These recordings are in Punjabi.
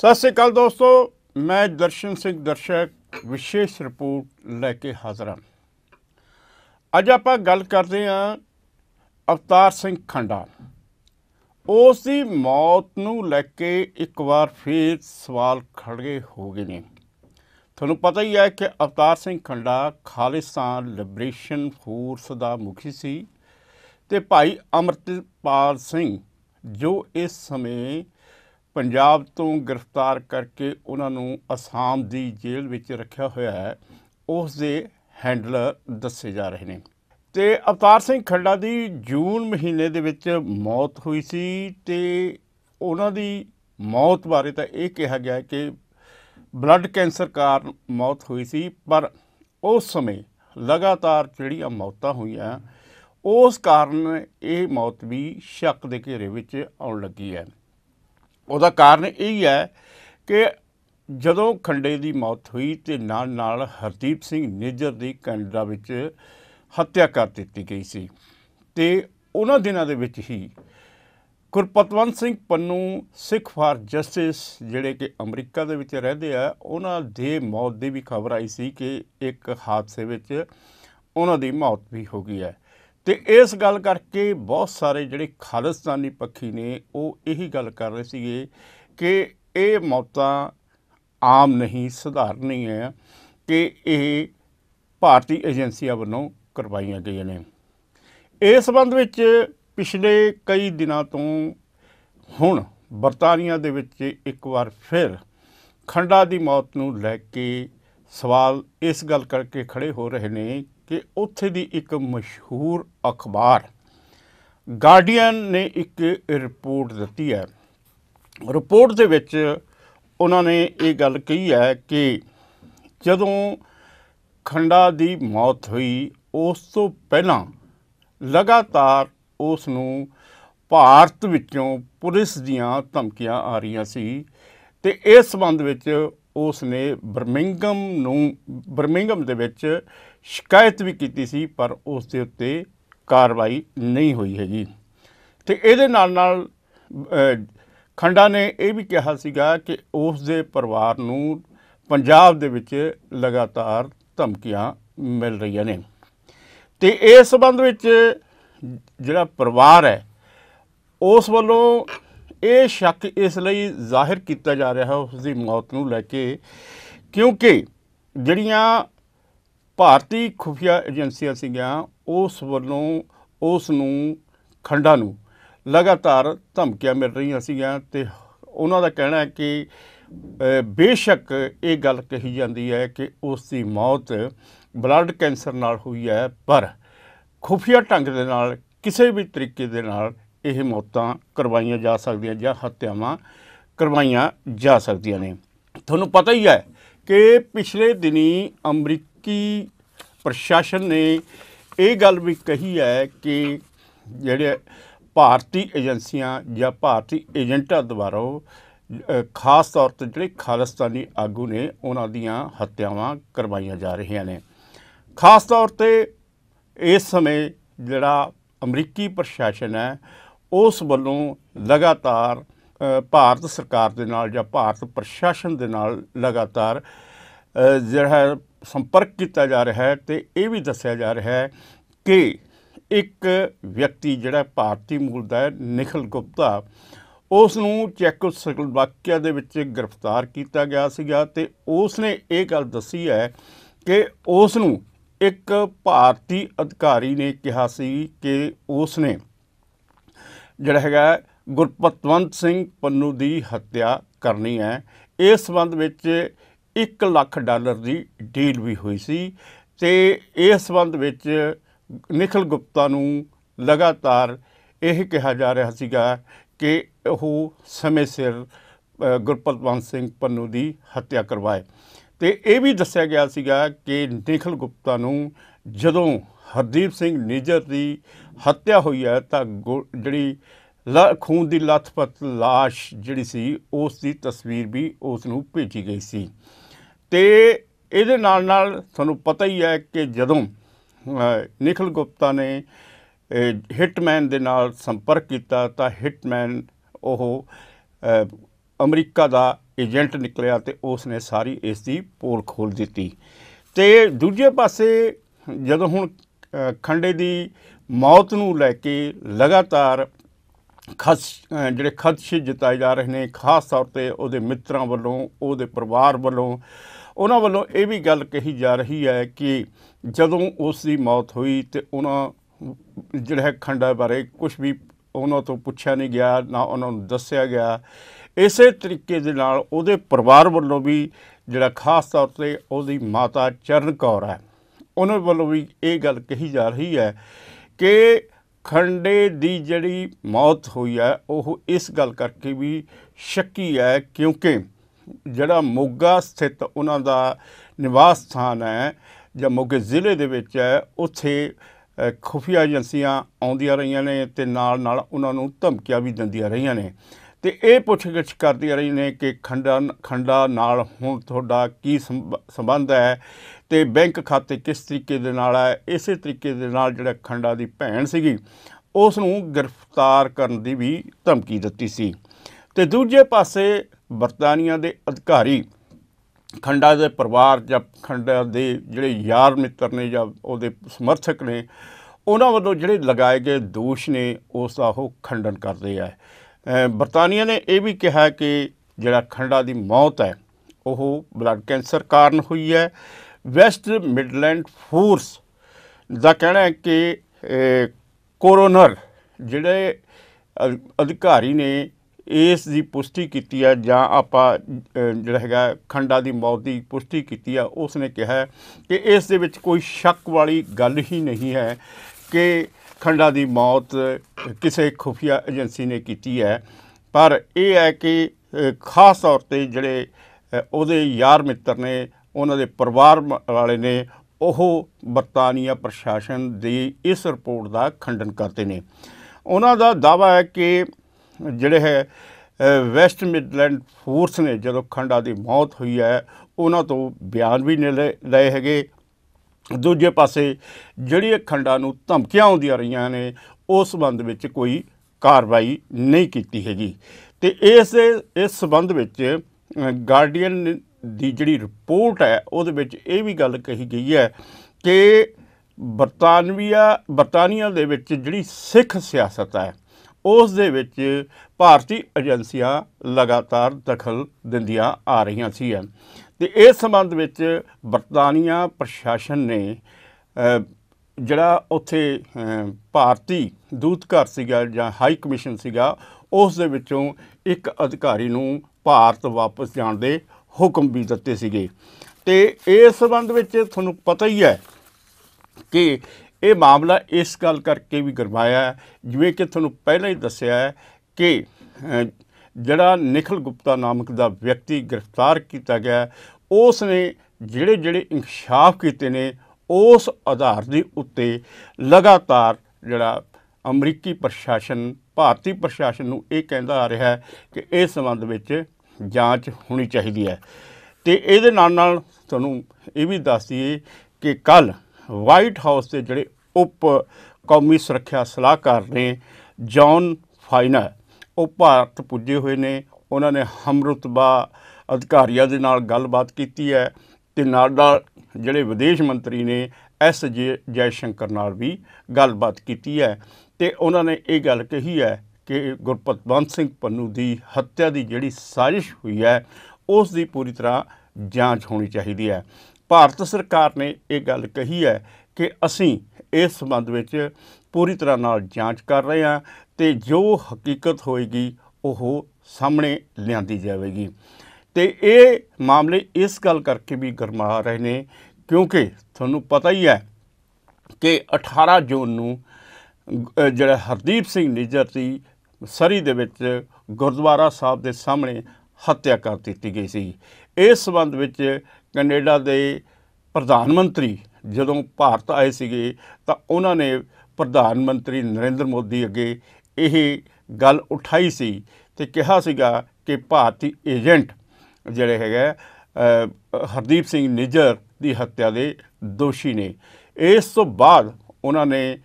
ਸਤਿ ਸ੍ਰੀ ਅਕਾਲ ਦੋਸਤੋ ਮੈਂ ਦਰਸ਼ਨ ਸਿੰਘ ਦਰਸ਼ਕ ਵਿਸ਼ੇਸ਼ ਰਿਪੋਰਟ ਲੈ ਕੇ ਹਾਜ਼ਰ ਹਾਂ ਅੱਜ ਆਪਾਂ ਗੱਲ ਕਰਦੇ ਹਾਂ ਅਵਤਾਰ ਸਿੰਘ ਖੰਡਾ ਉਸ ਦੀ ਮੌਤ ਨੂੰ ਲੈ ਕੇ ਇੱਕ ਵਾਰ ਫੇਰ ਸਵਾਲ ਖੜਗੇ ਹੋ ਗਏ ਨੇ ਤੁਹਾਨੂੰ ਪਤਾ ਹੀ ਹੈ ਕਿ ਅਵਤਾਰ ਸਿੰਘ ਖੰਡਾ ਖਾਲਿਸਤਾਨ ਲਿਬਰੇਸ਼ਨ ਫੋਰਸ ਦਾ ਮੁਖੀ ਸੀ ਤੇ ਭਾਈ ਅਮਰਤਪਾਲ ਸਿੰਘ ਜੋ ਇਸ ਸਮੇਂ ਪੰਜਾਬ ਤੋਂ ਗ੍ਰਿਫਤਾਰ ਕਰਕੇ ਉਹਨਾਂ ਨੂੰ ਅਸਾਮ ਦੀ ਜੇਲ੍ਹ ਵਿੱਚ ਰੱਖਿਆ ਹੋਇਆ ਹੈ ਉਸ ਦੇ ਹੈਂਡਲਰ ਦੱਸੇ ਜਾ ਰਹੇ ਨੇ ਤੇ ਅਵਤਾਰ ਸਿੰਘ ਖੰਡਾ ਦੀ ਜੂਨ ਮਹੀਨੇ ਦੇ ਵਿੱਚ ਮੌਤ ਹੋਈ ਸੀ ਤੇ ਉਹਨਾਂ ਦੀ ਮੌਤ ਬਾਰੇ ਤਾਂ ਇਹ ਕਿਹਾ ਗਿਆ ਕਿ ਬਲੱਡ ਕੈਂਸਰ ਕਾਰਨ ਮੌਤ ਹੋਈ ਸੀ ਪਰ ਉਸ ਸਮੇਂ ਲਗਾਤਾਰ ਜਿਹੜੀਆਂ ਮੌਤਾਂ ਹੋਈਆਂ ਉਸ ਕਾਰਨ ਇਹ ਮੌਤ ਵੀ ਸ਼ੱਕ ਦੇ ਘੇਰੇ ਵਿੱਚ ਆਉਣ ਲੱਗੀ ਹੈ ਉਹਦਾ ਕਾਰਨ ਇਹ ਹੈ ਕਿ ਜਦੋਂ ਖੰਡੇ ਦੀ ਮੌਤ ਹੋਈ ਤੇ ਨਾਲ ਨਾਲ ਹਰਦੀਪ ਸਿੰਘ ਨਿੱਜਰ ਦੀ ਕੈਨੇਡਾ ਵਿੱਚ ਹੱਤਿਆ ਕਰ ਦਿੱਤੀ ਗਈ ਸੀ ਤੇ ਉਹਨਾਂ ਦਿਨਾਂ ਦੇ ਵਿੱਚ ਹੀ ਗੁਰਪਤਵੰਤ ਸਿੰਘ ਪੰਨੂ ਸਿੱਖ ਫਾਰ ਜਸਟਿਸ ਜਿਹੜੇ ਕਿ ਅਮਰੀਕਾ ਦੇ ਵਿੱਚ ਰਹਿੰਦੇ ਆ ਉਹਨਾਂ ਦੇ ਮੌਤ ਦੀ ਵੀ ਖਬਰ ਆਈ ਸੀ ਕਿ ਇੱਕ ਹਾਦਸੇ ਵਿੱਚ ਉਹਨਾਂ ਦੀ ਮੌਤ ਵੀ ਹੋ ਗਈ ਹੈ ਤੇ ਇਸ ਗੱਲ ਕਰਕੇ ਬਹੁਤ ਸਾਰੇ ਜਿਹੜੇ ਖਾਲਿਸਤਾਨੀ ਪੱਖੀ ਨੇ ਉਹ ਇਹੀ ਗੱਲ ਕਰ ਰਹੇ ਸੀਗੇ ਕਿ ਇਹ ਮੌਤਾਂ ਆਮ ਨਹੀਂ ਸਧਾਰਨੀ ਹੈ ਕਿ ਇਹ ਭਾਰਤੀ ਏਜੰਸੀਆਂ ਵੱਲੋਂ ਕਰਵਾਈਆਂ ਗਈਆਂ ਨੇ ਇਸ ਸੰਬੰਧ ਵਿੱਚ ਪਿਛਲੇ ਕਈ ਦਿਨਾਂ ਤੋਂ ਹੁਣ ਬਰਤਾਨੀਆ ਦੇ ਵਿੱਚ ਇੱਕ ਵਾਰ ਫਿਰ ਖੰਡਾ ਦੀ ਮੌਤ ਨੂੰ ਲੈ ਕੇ ਸਵਾਲ ਇਸ ਗੱਲ ਕਰਕੇ ਖੜੇ ਹੋ ਰਹੇ ਨੇ ਕਿ ਉੱਥੇ ਦੀ ਇੱਕ ਮਸ਼ਹੂਰ ਅਖਬਾਰ ਗਾਰਡੀਅਨ ਨੇ ਇੱਕ ਰਿਪੋਰਟ ਦਿੱਤੀ ਹੈ ਰਿਪੋਰਟ ਦੇ ਵਿੱਚ ਉਹਨਾਂ ਨੇ ਇਹ ਗੱਲ ਕਹੀ ਹੈ ਕਿ ਜਦੋਂ ਖੰਡਾ ਦੀ ਮੌਤ ਹੋਈ ਉਸ ਤੋਂ ਪਹਿਲਾਂ ਲਗਾਤਾਰ ਉਸ ਨੂੰ ਭਾਰਤ ਵਿੱਚੋਂ ਪੁਲਿਸ ਦੀਆਂ ਧਮਕੀਆਂ ਆ ਰਹੀਆਂ ਸੀ ਤੇ ਇਸ ਸੰਬੰਧ ਵਿੱਚ ਉਸ ਨੇ ਬਰਮਿੰਗਮ ਨੂੰ ਬਰਮਿੰਗਮ ਦੇ ਵਿੱਚ ਸ਼ਿਕਾਇਤ ਵੀ ਕੀਤੀ ਸੀ ਪਰ ਉਸ ਦੇ ਉੱਤੇ ਕਾਰਵਾਈ ਨਹੀਂ ਹੋਈ ਹੈਗੀ ਤੇ ਇਹਦੇ ਨਾਲ ਨਾਲ ਖੰਡਾ ਨੇ ਇਹ ਵੀ ਕਿਹਾ ਸੀਗਾ ਕਿ ਉਸ ਦੇ ਪਰਿਵਾਰ ਨੂੰ ਪੰਜਾਬ ਦੇ ਵਿੱਚ ਲਗਾਤਾਰ ਧਮਕੀਆਂ ਮਿਲ ਰਹੀਆਂ ਨੇ ਤੇ ਇਸ ਸਬੰਧ ਵਿੱਚ ਜਿਹੜਾ ਪਰਿਵਾਰ ਹੈ ਉਸ ਵੱਲੋਂ ਇਹ ਸ਼ੱਕ ਇਸ ਲਈ ਜ਼ਾਹਿਰ ਕੀਤਾ ਜਾ ਰਿਹਾ ਹੈ ਉਸ ਦੀ ਮੌਤ ਨੂੰ ਲੈ ਕੇ ਕਿਉਂਕਿ ਜਿਹੜੀਆਂ ਭਾਰਤੀ ਖੁਫੀਆ ਏਜੰਸੀਆਂ ਸੀਗੀਆਂ ਉਸ ਵੱਲੋਂ ਉਸ ਨੂੰ ਖੰਡਾ ਨੂੰ ਲਗਾਤਾਰ ਧਮਕੀਆਂ ਮਿਲ ਰਹੀਆਂ ਸੀਗੀਆਂ ਤੇ ਉਹਨਾਂ ਦਾ ਕਹਿਣਾ ਹੈ ਕਿ ਬੇਸ਼ੱਕ ਇਹ ਗੱਲ ਕਹੀ ਜਾਂਦੀ ਹੈ ਕਿ ਉਸ ਦੀ ਮੌਤ ਬਲੱਡ ਕੈਂਸਰ ਨਾਲ ਹੋਈ ਹੈ ਪਰ ਖੁਫੀਆ ਢੰਗ ਦੇ ਨਾਲ ਕਿਸੇ ਵੀ ਤਰੀਕੇ ਦੇ ਨਾਲ ਇਹ ਮੌਤਾਂ ਕਰਵਾਈਆਂ ਜਾ ਸਕਦੀਆਂ ਜਾਂ ਹੱਤਿਆਵਾਂ ਕਰਵਾਈਆਂ ਜਾ ਸਕਦੀਆਂ ਨੇ ਤੁਹਾਨੂੰ ਪਤਾ ਹੀ ਹੈ ਕਿ ਪਿਛਲੇ ਦਿਨੀ ਅਮਰੀਕਾ ਕਿ ਪ੍ਰਸ਼ਾਸਨ ਨੇ ਇਹ ਗੱਲ ਵੀ ਕਹੀ ਹੈ ਕਿ ਜਿਹੜੇ ਭਾਰਤੀ ਏਜੰਸੀਆਂ ਜਾਂ ਭਾਰਤੀ ਏਜੰਟਾਂ ਦੁਆਰਾ ਖਾਸ ਤੌਰ ਤੇ ਜਿਹੜੇ ਖਾਲਸਤਾਨੀ ਆਗੂ ਨੇ ਉਹਨਾਂ ਦੀਆਂ ਹੱਤਿਆਵਾਂ ਕਰਵਾਈਆਂ ਜਾ ਰਹੀਆਂ ਨੇ ਖਾਸ ਤੌਰ ਤੇ ਇਸ ਸਮੇਂ ਜਿਹੜਾ ਅਮਰੀਕੀ ਪ੍ਰਸ਼ਾਸਨ ਹੈ ਉਸ ਵੱਲੋਂ ਲਗਾਤਾਰ ਭਾਰਤ ਸਰਕਾਰ ਦੇ ਨਾਲ ਜਾਂ ਭਾਰਤ ਪ੍ਰਸ਼ਾਸਨ ਦੇ ਨਾਲ ਲਗਾਤਾਰ ਜਿਹੜਾ ਸੰਪਰਕ ਕੀਤਾ ਜਾ ਰਿਹਾ ਹੈ ਤੇ ਇਹ ਵੀ ਦੱਸਿਆ ਜਾ ਰਿਹਾ ਹੈ ਕਿ ਇੱਕ ਵਿਅਕਤੀ ਜਿਹੜਾ ਭਾਰਤੀ ਮੂਲ ਦਾ ਹੈ ਨikhil ਗੁਪਤਾ ਉਸ ਨੂੰ ਵਾਕਿਆ ਦੇ ਵਿੱਚ ਗ੍ਰਿਫਤਾਰ ਕੀਤਾ ਗਿਆ ਸੀਗਾ ਤੇ ਉਸ ਨੇ ਇਹ ਗੱਲ ਦੱਸੀ ਹੈ ਕਿ ਉਸ ਨੂੰ ਇੱਕ ਭਾਰਤੀ ਅਧਿਕਾਰੀ ਨੇ ਕਿਹਾ ਸੀ ਕਿ ਉਸ ਨੇ ਜਿਹੜਾ ਹੈਗਾ ਗੁਰਪਤਵੰਤ ਸਿੰਘ ਪੰਨੂ ਦੀ ਹੱਤਿਆ ਕਰਨੀ ਹੈ ਇਸ ਸੰਬੰਧ ਵਿੱਚ 1 ਲੱਖ ਡਾਲਰ ਦੀ ਡੀਲ ਵੀ ਹੋਈ ਸੀ ਤੇ ਇਸ ਸੰਬੰਧ ਵਿੱਚ ਨikhil ਗੁਪਤਾ ਨੂੰ ਲਗਾਤਾਰ ਇਹ ਕਿਹਾ ਜਾ ਰਿਹਾ ਸੀਗਾ ਕਿ ਉਹ ਸਮੇਂ ਸਿਰ ਗੁਰਪਤਵੰਤ ਸਿੰਘ ਪੰਨੂ ਦੀ ਹੱਤਿਆ ਕਰਵਾਏ ਤੇ ਇਹ ਵੀ ਦੱਸਿਆ ਗਿਆ ਸੀਗਾ ਕਿ ਨikhil ਗੁਪਤਾ ਨੂੰ ਜਦੋਂ ਹਰਦੀਪ ਸਿੰਘ ਨੀਜਰ ਦੀ ਹੱਤਿਆ ਹੋਈ ਹੈ ਤਾਂ ਜਿਹੜੀ ਖੂਨ ਦੀ ਲੱਥਪੱਥ লাশ ਜਿਹੜੀ ਸੀ ਉਸ ਦੀ ਤਸਵੀਰ ਵੀ ਉਸ ਨੂੰ ਭੇਜੀ ਗਈ ਸੀ ਤੇ ਇਹਦੇ ਨਾਲ ਨਾਲ ਤੁਹਾਨੂੰ ਪਤਾ ਹੀ ਹੈ ਕਿ ਜਦੋਂ ਨikhil gupta ਨੇ ਹਿਟਮੈਨ ਦੇ ਨਾਲ ਸੰਪਰਕ ਕੀਤਾ ਤਾਂ ਹਿਟਮੈਨ ਉਹ ਅਮਰੀਕਾ ਦਾ ਏਜੰਟ ਨਿਕਲਿਆ ਤੇ ਉਸ ਨੇ ਸਾਰੀ ਇਸ ਦੀ ਪੋਲ ਖੋਲ ਦਿੱਤੀ ਤੇ ਦੂਜੇ ਪਾਸੇ ਜਦੋਂ ਹੁਣ ਖੰਡੇ ਦੀ ਮੌਤ ਨੂੰ ਲੈ ਕੇ ਲਗਾਤਾਰ ਖਸ ਜਿਹੜੇ ਖਦਸ਼ੇ ਜਿਤਾਏ ਜਾ ਰਹੇ ਨੇ ਖਾਸ ਤੌਰ ਤੇ ਉਹਦੇ ਮਿੱਤਰਾਂ ਵੱਲੋਂ ਉਹਦੇ ਪਰਿਵਾਰ ਵੱਲੋਂ ਉਹਨਾਂ ਵੱਲੋਂ ਇਹ ਵੀ ਗੱਲ ਕਹੀ ਜਾ ਰਹੀ ਹੈ ਕਿ ਜਦੋਂ ਉਸ ਦੀ ਮੌਤ ਹੋਈ ਤੇ ਉਹਨਾਂ ਜਿਹੜਾ ਖੰਡਾ ਬਾਰੇ ਕੁਝ ਵੀ ਉਹਨਾਂ ਤੋਂ ਪੁੱਛਿਆ ਨਹੀਂ ਗਿਆ ਨਾ ਉਹਨਾਂ ਨੂੰ ਦੱਸਿਆ ਗਿਆ ਇਸੇ ਤਰੀਕੇ ਦੇ ਨਾਲ ਉਹਦੇ ਪਰਿਵਾਰ ਵੱਲੋਂ ਵੀ ਜਿਹੜਾ ਖਾਸ ਤੌਰ ਤੇ ਉਹਦੀ ਮਾਤਾ ਚਰਨ ਕੌਰ ਹੈ ਉਹਨਾਂ ਵੱਲੋਂ ਵੀ ਇਹ ਗੱਲ ਕਹੀ ਜਾ ਰਹੀ ਹੈ ਕਿ ਖੰਡੇ ਦੀ ਜਿਹੜੀ ਮੌਤ ਹੋਈ ਹੈ ਉਹ ਇਸ ਗੱਲ ਕਰਕੇ ਵੀ ਸ਼ੱਕੀ ਹੈ ਕਿਉਂਕਿ ਜਿਹੜਾ ਮੋਗਾ ਸਥਿਤ ਉਹਨਾਂ ਦਾ ਨਿਵਾਸ ਸਥਾਨ ਹੈ ਜਾਂ ਮੋਗੇ ਜ਼ਿਲ੍ਹੇ ਦੇ ਵਿੱਚ ਹੈ ਉੱਥੇ ਖੁਫੀਆ ਏਜੰਸੀਆਂ ਆਉਂਦੀਆਂ ਰਹੀਆਂ ਨੇ ਤੇ ਨਾਲ ਨਾਲ ਉਹਨਾਂ ਨੂੰ ਧਮਕੀਆਂ ਵੀ ਦਿੰਦੀਆਂ ਰਹੀਆਂ ਨੇ ਤੇ ਇਹ ਪੁੱਛਗਿੱਛ ਕਰਦੀ ਰਹੀ ਨੇ ਕਿ ਖੰਡਾ ਖੰਡਾ ਨਾਲ ਹੁਣ ਤੁਹਾਡਾ ਕੀ ਸੰਬੰਧ ਹੈ ਤੇ ਬੈਂਕ ਖਾਤੇ ਕਿਸ ਤਰੀਕੇ ਦੇ ਨਾਲ ਹੈ ਇਸੇ ਤਰੀਕੇ ਦੇ ਨਾਲ ਜਿਹੜਾ ਖੰਡਾ ਦੀ ਭੈਣ ਸੀਗੀ ਉਸ ਨੂੰ ਗ੍ਰਿਫਤਾਰ ਕਰਨ ਦੀ ਵੀ ਧਮਕੀ ਦਿੱਤੀ ਸੀ ਤੇ ਦੂਜੇ ਪਾਸੇ ਬਰਤਾਨੀਆ ਦੇ ਅਧਿਕਾਰੀ ਖੰਡਾ ਦੇ ਪਰਿਵਾਰ ਜਾਂ ਖੰਡਾ ਦੇ ਜਿਹੜੇ ਯਾਰ ਮਿੱਤਰ ਨੇ ਜਾਂ ਉਹਦੇ ਸਮਰਥਕ ਨੇ ਉਹਨਾਂ ਵੱਲੋਂ ਜਿਹੜੇ ਲਗਾਏ ਗਏ ਦੋਸ਼ ਨੇ ਉਸ ਦਾ ਉਹ ਖੰਡਨ ਕਰਦੇ ਆ ਬਰਤਾਨੀਆ ਨੇ ਇਹ ਵੀ ਕਿਹਾ ਕਿ ਜਿਹੜਾ ਖੰਡਾ ਦੀ ਮੌਤ ਹੈ ਉਹ ਬਲੱਡ ਕੈਂਸਰ ਕਾਰਨ ਹੋਈ ਹੈ ਵੈਸਟ ਮਿਡਲੈਂਡ ਫੋਰਸ ਦਾ ਕਹਿਣਾ ਹੈ ਕਿ ਕੋਰੋਨਰ ਜਿਹੜੇ ਅਧਿਕਾਰੀ ਨੇ ਇਸ ਦੀ ਪੁਸ਼ਟੀ ਕੀਤੀ ਹੈ ਜਾਂ ਆਪਾਂ ਜਿਹੜਾ ਹੈਗਾ ਖੰਡਾ ਦੀ ਮੌਤ ਦੀ ਪੁਸ਼ਟੀ ਕੀਤੀ ਹੈ ਉਸ ਨੇ ਕਿਹਾ ਕਿ ਇਸ ਦੇ ਵਿੱਚ ਕੋਈ ਸ਼ੱਕ ਵਾਲੀ ਗੱਲ ਹੀ ਨਹੀਂ ਹੈ ਕਿ ਖੰਡਾ ਦੀ ਮੌਤ ਕਿਸੇ ਖੁਫੀਆ ਏਜੰਸੀ ਨੇ ਕੀਤੀ ਹੈ ਪਰ ਇਹ ਹੈ ਕਿ ਖਾਸ ਤੌਰ ਤੇ ਜਿਹੜੇ ਉਹਦੇ ਯਾਰ ਮਿੱਤਰ ਨੇ ਉਹਨਾਂ ਦੇ ਪਰਿਵਾਰ ਵਾਲੇ ਨੇ ਉਹ ਬਰਤਾਨੀਆ ਪ੍ਰਸ਼ਾਸਨ ਦੀ ਇਸ ਰਿਪੋਰਟ ਦਾ ਖੰਡਨ ਕਰਦੇ ਨੇ ਉਹਨਾਂ ਦਾ ਦਾਵਾ ਹੈ ਕਿ ਜਿਹੜੇ ਹੈ ਵੈਸਟ ਮਿਡਲੈਂਡ ਫੋਰਸ ਨੇ ਜਦੋਂ ਖੰਡਾ ਦੀ ਮੌਤ ਹੋਈ ਹੈ ਉਹਨਾਂ ਤੋਂ ਬਿਆਨ ਵੀ ਲਏ ਹੈਗੇ ਦੂਜੇ ਪਾਸੇ ਜਿਹੜੀ ਖੰਡਾਂ ਨੂੰ ਧਮਕੀਆਂ ਆਉਂਦੀਆਂ ਰਹੀਆਂ ਨੇ ਉਸ ਸੰਬੰਧ ਵਿੱਚ ਕੋਈ ਕਾਰਵਾਈ ਨਹੀਂ ਕੀਤੀ ਹੈਗੀ ਤੇ ਇਸ ਇਸ ਸੰਬੰਧ ਵਿੱਚ ਗਾਰਡੀਅਨ ਦੀ ਜਿਹੜੀ ਰਿਪੋਰਟ ਹੈ ਉਹਦੇ ਵਿੱਚ ਇਹ ਵੀ ਗੱਲ ਕਹੀ ਗਈ ਹੈ ਕਿ ਬਰਤਾਨਵੀਆ ਬਰਤਾਨੀਆ ਦੇ ਵਿੱਚ ਜਿਹੜੀ ਸਿੱਖ ਸਿਆਸਤ ਹੈ ਉਸ ਦੇ ਵਿੱਚ ਭਾਰਤੀ ਏਜੰਸੀਆਂ ਲਗਾਤਾਰ ਦਖਲ ਦਿੰਦੀਆਂ ਆ ਰਹੀਆਂ ਸੀ ਤੇ ਇਸ ਸੰਬੰਧ ਵਿੱਚ ਬਰਤਾਨੀਆ ਪ੍ਰਸ਼ਾਸਨ ਨੇ ਜਿਹੜਾ ਉੱਥੇ ਭਾਰਤੀ ਦੂਤਘਰ ਸੀਗਾ ਜਾਂ ਹਾਈ ਕਮਿਸ਼ਨ ਸੀਗਾ ਉਸ ਦੇ ਵਿੱਚੋਂ ਇੱਕ ਅਧਿਕਾਰੀ ਨੂੰ ਭਾਰਤ ਵਾਪਸ ਜਾਣ ਦੇ ਹੁਕਮ ਵੀ ਦਿੱਤੇ ਸੀਗੇ ਤੇ ਇਸ ਸੰਬੰਧ ਵਿੱਚ ਤੁਹਾਨੂੰ ਪਤਾ ਹੀ ਹੈ ਕਿ ਇਹ ਮਾਮਲਾ ਇਸ ਗੱਲ ਕਰਕੇ ਵੀ ਗਰਮਾਇਆ ਜਿਵੇਂ ਕਿ ਤੁਹਾਨੂੰ ਪਹਿਲਾਂ ਹੀ ਦੱਸਿਆ ਹੈ ਕਿ ਜਿਹੜਾ ਨikhil ਗੁਪਤਾ ਨਾਮਕ ਦਾ ਵਿਅਕਤੀ ਗ੍ਰਿਫਤਾਰ ਕੀਤਾ ਗਿਆ ਉਸ ਨੇ ਜਿਹੜੇ ਜਿਹੜੇ ਇਨਕਸ਼ਾਫ ਕੀਤੇ ਨੇ ਉਸ ਆਧਾਰ ਦੇ ਉੱਤੇ ਲਗਾਤਾਰ ਜਿਹੜਾ ਅਮਰੀਕੀ ਪ੍ਰਸ਼ਾਸਨ ਭਾਰਤੀ ਪ੍ਰਸ਼ਾਸਨ ਨੂੰ ਇਹ ਕਹਿੰਦਾ ਆ ਰਿਹਾ ਹੈ ਕਿ ਇਸ ਸੰਬੰਧ ਵਿੱਚ ਜਾਂਚ ਹੋਣੀ ਚਾਹੀਦੀ ਹੈ ਤੇ ਇਹਦੇ ਨਾਲ ਨਾਲ ਤੁਹਾਨੂੰ ਇਹ ਵੀ ਦੱਸ ਦਈਏ ਕਿ ਕੱਲ ਵਾਈਟ ਹਾਊਸ ਦੇ ਜਿਹੜੇ ਉਪ ਕੌਮੀ ਸੁਰੱਖਿਆ ਸਲਾਹਕਾਰ ਨੇ ਜੌਨ ਫਾਈਨਰ ਉਹ ਭਾਰਤ ਪੁੱਜੇ ਹੋਏ ਨੇ ਉਹਨਾਂ ਨੇ ਹਮਰਤਬਾ ਅਧਿਕਾਰੀਆਂ ਦੇ ਨਾਲ ਗੱਲਬਾਤ ਕੀਤੀ ਹੈ ਤੇ ਨਾਲ ਨਾਲ ਜਿਹੜੇ ਵਿਦੇਸ਼ ਮੰਤਰੀ ਨੇ ਐਸ ਜੇ ਜੈ ਸ਼ੰਕਰ ਨਾਲ ਵੀ ਗੱਲਬਾਤ ਕੀਤੀ ਹੈ ਤੇ ਉਹਨਾਂ ਨੇ ਇਹ ਗੱਲ ਕਹੀ ਹੈ ਕਿ ਗੁਰਪਤਵੰਤ ਸਿੰਘ ਪੰਨੂ ਦੀ ਹੱਤਿਆ ਦੀ ਜਿਹੜੀ ਸਾਜ਼ਿਸ਼ ਹੋਈ ਹੈ ਉਸ ਦੀ ਪੂਰੀ ਤਰ੍ਹਾਂ ਜਾਂਚ ਹੋਣੀ ਚਾਹੀਦੀ ਹੈ ਭਾਰਤ ਸਰਕਾਰ ਨੇ ਇਹ ਗੱਲ ਕਹੀ ਹੈ ਕਿ ਅਸੀਂ ਇਸ ਸੰਬੰਧ ਵਿੱਚ ਪੂਰੀ ਤਰ੍ਹਾਂ ਨਾਲ ਜਾਂਚ ਕਰ ਰਹੇ ਹਾਂ ਤੇ ਜੋ ਹਕੀਕਤ ਹੋਏਗੀ ਉਹ ਸਾਹਮਣੇ ਲਿਆਂਦੀ ਜਾਵੇਗੀ ਤੇ ਇਹ ਮਾਮਲੇ ਇਸ ਗੱਲ ਕਰਕੇ ਵੀ ਗਰਮਾ ਰਹੇ ਨੇ ਕਿਉਂਕਿ ਤੁਹਾਨੂੰ ਪਤਾ ਹੀ ਹੈ ਕਿ 18 ਜੂਨ ਨੂੰ ਜਿਹੜਾ ਹਰਦੀਪ ਸਿੰਘ ਨਿੱਜਰ ਸੀ ਸਰੀ ਦੇ ਵਿੱਚ ਗੁਰਦੁਆਰਾ ਸਾਹਿਬ ਦੇ ਸਾਹਮਣੇ ਹੱਤਿਆ ਕਰ ਦਿੱਤੀ ਗਈ ਸੀ ਇਸ ਸੰਬੰਧ ਵਿੱਚ ਕੈਨੇਡਾ ਦੇ ਪ੍ਰਧਾਨ ਮੰਤਰੀ ਜਦੋਂ ਭਾਰਤ ਆਏ ਸੀਗੇ ਤਾਂ ਉਹਨਾਂ ਨੇ ਪ੍ਰਧਾਨ ਮੰਤਰੀ ਨਰਿੰਦਰ ਮੋਦੀ ਅੱਗੇ ਇਹ ਗੱਲ ਉਠਾਈ ਸੀ ਤੇ ਕਿਹਾ ਸੀਗਾ ਕਿ ਭਾਰਤੀ ਏਜੰਟ ਜਿਹੜੇ ਹੈਗਾ ਹਰਦੀਪ ਸਿੰਘ ਨਿਜਰ ਦੀ ਹੱਤਿਆ ਦੇ ਦੋਸ਼ੀ ਨੇ ਇਸ ਤੋਂ ਬਾਅਦ ਉਹਨਾਂ ਨੇ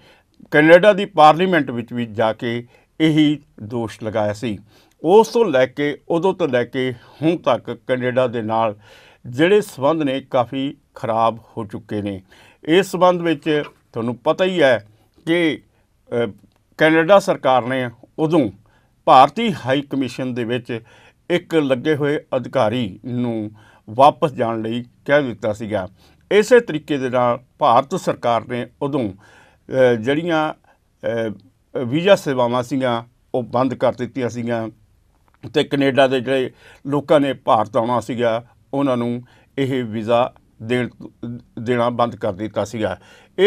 ਕੈਨੇਡਾ ਦੀ ਪਾਰਲੀਮੈਂਟ ਵਿੱਚ ਵੀ ਜਾ ਕੇ ਇਹੀ ਦੋਸ਼ ਲਗਾਇਆ ਸੀ ਉਸ ਤੋਂ ਲੈ ਕੇ ਉਦੋਂ ਤੋਂ ਲੈ ਕੇ ਹੁਣ ਤੱਕ ਕੈਨੇਡਾ ਦੇ ਨਾਲ ਜਿਹੜੇ ਸਬੰਧ ਨੇ ਕਾਫੀ ਖਰਾਬ ਹੋ ਚੁੱਕੇ ਨੇ ਇਸ ਸਬੰਧ ਵਿੱਚ ਤੁਹਾਨੂੰ ਪਤਾ ਹੀ ਹੈ ਕਿ ਕੈਨੇਡਾ ਸਰਕਾਰ ਨੇ ਉਦੋਂ ਭਾਰਤੀ ਹਾਈ ਕਮਿਸ਼ਨ ਦੇ ਵਿੱਚ ਇੱਕ ਲੱਗੇ ਹੋਏ ਅਧਿਕਾਰੀ ਨੂੰ ਵਾਪਸ ਜਾਣ ਲਈ ਕਹਿ ਦਿੱਤਾ ਸੀਗਾ ਇਸੇ ਤਰੀਕੇ ਦੇ ਨਾਲ ਭਾਰਤ ਸਰਕਾਰ ਨੇ ਉਦੋਂ ਜਿਹੜੀਆਂ ਵੀਜ਼ਾ ਸੇਵਾਵਾਂ ਸੀਗੀਆਂ ਉਹ ਬੰਦ ਕਰ ਦਿੱਤੀਆਂ ਸੀਗੀਆਂ ਤੇ ਕੈਨੇਡਾ ਦੇ ਜਿਹੜੇ ਲੋਕਾਂ ਨੇ ਭਾਰਤ ਆਉਣਾ ਸੀਗਾ ਉਹਨਾਂ ਨੂੰ ਇਹ ਵੀਜ਼ਾ ਦੇਣਾ ਬੰਦ ਕਰ ਦਿੱਤਾ ਸੀਗਾ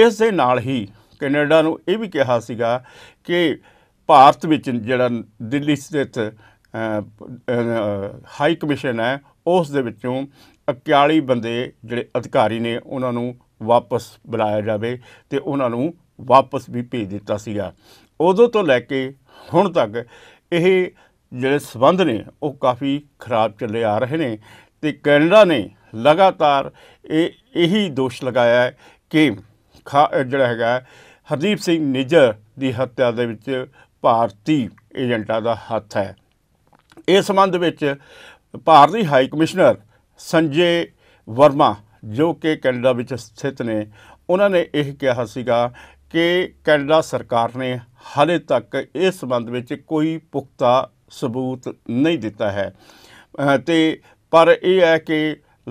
ਇਸ ਦੇ ਨਾਲ ਹੀ ਕੈਨੇਡਾ ਨੂੰ ਇਹ ਵੀ ਕਿਹਾ ਸੀਗਾ ਕਿ ਭਾਰਤ ਵਿੱਚ ਜਿਹੜਾ ਦਿੱਲੀ ਸਥਿਤ ਹਾਈ ਕਮਿਸ਼ਨ ਹੈ ਉਸ ਦੇ ਵਿੱਚੋਂ 41 ਬੰਦੇ ਜਿਹੜੇ ਅਧਿਕਾਰੀ ਨੇ ਉਹਨਾਂ ਨੂੰ ਵਾਪਸ ਬੁਲਾਇਆ ਜਾਵੇ ਤੇ ਉਹਨਾਂ ਨੂੰ ਵਾਪਸ ਵੀ ਭੇਜ ਦਿੱਤਾ ਸੀਗਾ ਉਦੋਂ ਤੋਂ ਲੈ ਕੇ ਹੁਣ ਤੱਕ ਇਹ ਜਿਹੜੇ ਸਬੰਧ ਨੇ ਉਹ ਕਾਫੀ ਖਰਾਬ ਚੱਲੇ ਆ ਰਹੇ ਨੇ ਤੇ ਕੈਨੇਡਾ ਨੇ ਲਗਾਤਾਰ ਇਹ ਇਹੀ ਦੋਸ਼ ਲਗਾਇਆ ਹੈ ਕਿ ਜਿਹੜਾ ਹੈਗਾ ਹਰਦੀਪ ਸਿੰਘ ਨਿੱਜਰ ਦੀ ਹੱਤਿਆ ਦੇ ਵਿੱਚ ਭਾਰਤੀ ਏਜੰਟਾਂ ਦਾ ਹੱਥ ਹੈ ਇਸ ਸੰਬੰਧ ਵਿੱਚ ਭਾਰਤੀ ਹਾਈ ਕਮਿਸ਼ਨਰ ਸੰਜੇ ਵਰਮਾ ਜੋ ਕਿ ਕੈਨੇਡਾ ਵਿੱਚ ਸਥਿਤ ਨੇ ਉਹਨਾਂ ਨੇ ਇਹ ਕਿਹਾ ਸੀਗਾ ਕਿ ਕੈਨੇਡਾ ਸਰਕਾਰ ਨੇ ਹਾਲੇ ਤੱਕ ਇਸ ਸੰਬੰਧ ਵਿੱਚ ਕੋਈ ਪੁਖਤਾ ਸਬੂਤ ਨਹੀਂ ਦਿੱਤਾ ਹੈ ਤੇ ਪਰ ਇਹ ਹੈ ਕਿ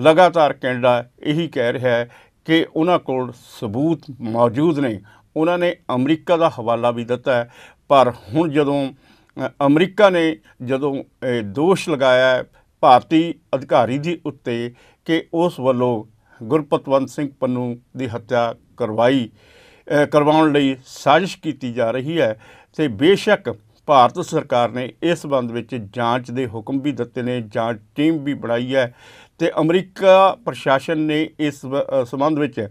ਲਗਾਤਾਰ ਕੈਨੇਡਾ ਇਹੀ ਕਹਿ ਰਿਹਾ ਹੈ ਕਿ ਉਹਨਾਂ ਕੋਲ ਸਬੂਤ ਮੌਜੂਦ ਨੇ ਉਹਨਾਂ ਨੇ ਅਮਰੀਕਾ ਦਾ ਹਵਾਲਾ ਵੀ ਦਿੱਤਾ ਹੈ ਪਰ ਹੁਣ ਜਦੋਂ ਅਮਰੀਕਾ ਨੇ ਜਦੋਂ ਇਹ ਦੋਸ਼ ਲਗਾਇਆ ਭਾਰਤੀ ਅਧਿਕਾਰੀ ਦੀ ਉੱਤੇ ਕਿ ਉਸ ਵੱਲੋਂ ਗੁਰਪਤਵੰਤ ਸਿੰਘ ਪੰਨੂ ਦੀ ਹੱਤਿਆ ਕਰਵਾਈ ਕਰਵਾਉਣ ਲਈ ਸਾਜ਼ਿਸ਼ ਕੀਤੀ ਜਾ ਰਹੀ ਹੈ ਤੇ ਬੇਸ਼ੱਕ ਭਾਰਤ ਸਰਕਾਰ ਨੇ ਇਸ ਸੰਬੰਧ ਵਿੱਚ ਜਾਂਚ ਦੇ ਹੁਕਮ ਵੀ ਦਿੱਤੇ ਨੇ ਜਾਂਚ ਟੀਮ ਵੀ ਬਣਾਈ ਹੈ ਤੇ ਅਮਰੀਕਾ ਪ੍ਰਸ਼ਾਸਨ ਨੇ ਇਸ ਸਬੰਧ ਵਿੱਚ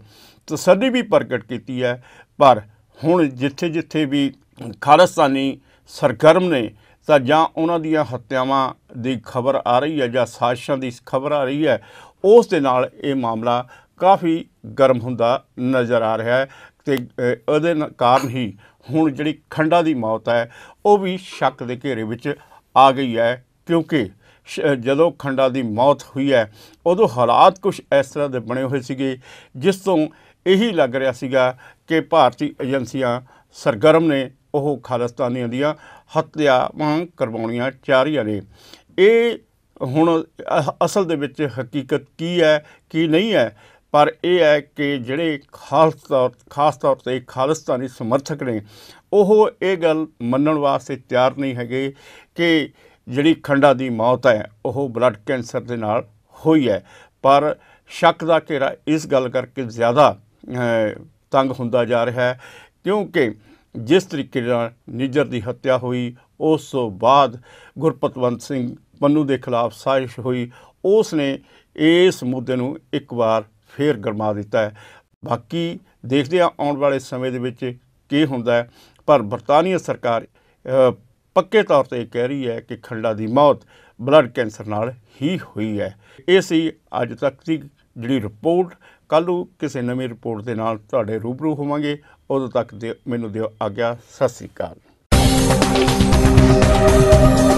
ਤਸੱਲੀ ਵੀ ਪ੍ਰਗਟ ਕੀਤੀ ਹੈ ਪਰ ਹੁਣ ਜਿੱਥੇ-ਜਿੱਥੇ ਵੀ ਖਾਲਸਤਾਨੀ ਸਰਗਰਮ ਨੇ ਤਾਂ ਜਾਂ ਉਹਨਾਂ ਦੀਆਂ ਹੱਤਿਆਵਾਂ ਦੀ ਖਬਰ ਆ ਰਹੀ ਹੈ ਜਾਂ ਸਾਜ਼ਿਸ਼ਾਂ ਦੀ ਖਬਰ ਆ ਰਹੀ ਹੈ ਉਸ ਦੇ ਨਾਲ ਇਹ ਮਾਮਲਾ ਕਾਫੀ ਗਰਮ ਹੁੰਦਾ ਨਜ਼ਰ ਆ ਰਿਹਾ ਹੈ ਤੇ ਉਹਦੇ ਕਾਰਨ ਹੀ ਹੁਣ ਜਿਹੜੀ ਖੰਡਾ ਦੀ ਮੌਤ ਹੈ ਉਹ ਵੀ ਸ਼ੱਕ ਦੇ ਘੇਰੇ ਵਿੱਚ ਆ ਗਈ ਹੈ ਕਿਉਂਕਿ ਜਦੋਂ ਖੰਡਾ ਦੀ ਮੌਤ ਹੋਈ ਹੈ ਉਦੋਂ ਹਾਲਾਤ ਕੁਝ ਇਸ ਤਰ੍ਹਾਂ ਦੇ ਬਣੇ ਹੋਏ ਸੀਗੇ ਜਿਸ ਤੋਂ ਇਹੀ ਲੱਗ ਰਿਹਾ ਸੀਗਾ ਕਿ ਭਾਰਤੀ ਏਜੰਸੀਆਂ ਸਰਗਰਮ ਨੇ ਉਹ ਖਾਲਸਤਾਨੀਆਂ ਦੀਆਂ ਹੱਤਿਆਵਾਂ ਕਰਵਾਉਣੀਆਂ ਚਾਰੀਆਂ ਨੇ ਇਹ ਹੁਣ ਅਸਲ ਦੇ ਵਿੱਚ ਹਕੀਕਤ ਕੀ ਹੈ ਕੀ ਨਹੀਂ ਹੈ ਪਰ ਇਹ ਹੈ ਕਿ ਜਿਹੜੇ ਖਾਸ ਤੌਰ ਖਾਸ ਤੌਰ ਤੇ ਖਾਲਸਤਾਨੀ ਸਮਰਥਕ ਨੇ ਉਹ ਇਹ ਗੱਲ ਮੰਨਣ ਵਾਸਤੇ ਤਿਆਰ ਨਹੀਂ ਹੈਗੇ ਕਿ ਜਿਹੜੀ ਖੰਡਾ ਦੀ ਮੌਤ ਹੈ ਉਹ ਬਲੱਡ ਕੈਂਸਰ ਦੇ ਨਾਲ ਹੋਈ ਹੈ ਪਰ ਸ਼ੱਕ ਦਾ ਘੇਰਾ ਇਸ ਗੱਲ ਕਰਕੇ ਜ਼ਿਆਦਾ ਤੰਗ ਹੁੰਦਾ ਜਾ ਰਿਹਾ ਹੈ ਕਿਉਂਕਿ ਜਿਸ ਤਰੀਕੇ ਨਾਲ ਨਿੱਜਰ ਦੀ ਹੱਤਿਆ ਹੋਈ ਉਸ ਤੋਂ ਬਾਅਦ ਗੁਰਪਤਵੰਤ ਸਿੰਘ ਪੰਨੂ ਦੇ ਖਿਲਾਫ ਸਾਜ਼ਿਸ਼ ਹੋਈ ਉਸ ਨੇ ਇਸ ਮੁੱਦੇ ਨੂੰ ਇੱਕ ਵਾਰ ਫੇਰ ਗਰਮਾ ਦਿੱਤਾ ਹੈ ਬਾਕੀ ਦੇਖਦੇ ਆ ਆਉਣ ਵਾਲੇ ਸਮੇਂ ਦੇ ਵਿੱਚ ਕੀ ਹੁੰਦਾ ਹੈ ਪਰ ਬਰਤਾਨੀਆ ਸਰਕਾਰ ਪੱਕੇ ਤੌਰ ਤੇ ਕਹਿ ਰਹੀ ਹੈ ਕਿ ਖੰਡਾ ਦੀ ਮੌਤ ਬਲੱਡ ਕੈਂਸਰ ਨਾਲ ਹੀ ਹੋਈ ਹੈ ਇਹ ਸੀ ਅੱਜ ਤੱਕ ਦੀ ਜਿਹੜੀ ਰਿਪੋਰਟ ਕੱਲ ਨੂੰ ਕਿਸੇ ਨਵੀਂ ਰਿਪੋਰਟ ਦੇ ਨਾਲ ਤੁਹਾਡੇ ਰੂਬਰੂ ਹੋਵਾਂਗੇ ਉਦੋਂ ਤੱਕ ਮੈਨੂੰ ਦਿਓ ਆਗਿਆ ਸਤਿ ਸ੍ਰੀ ਅਕਾਲ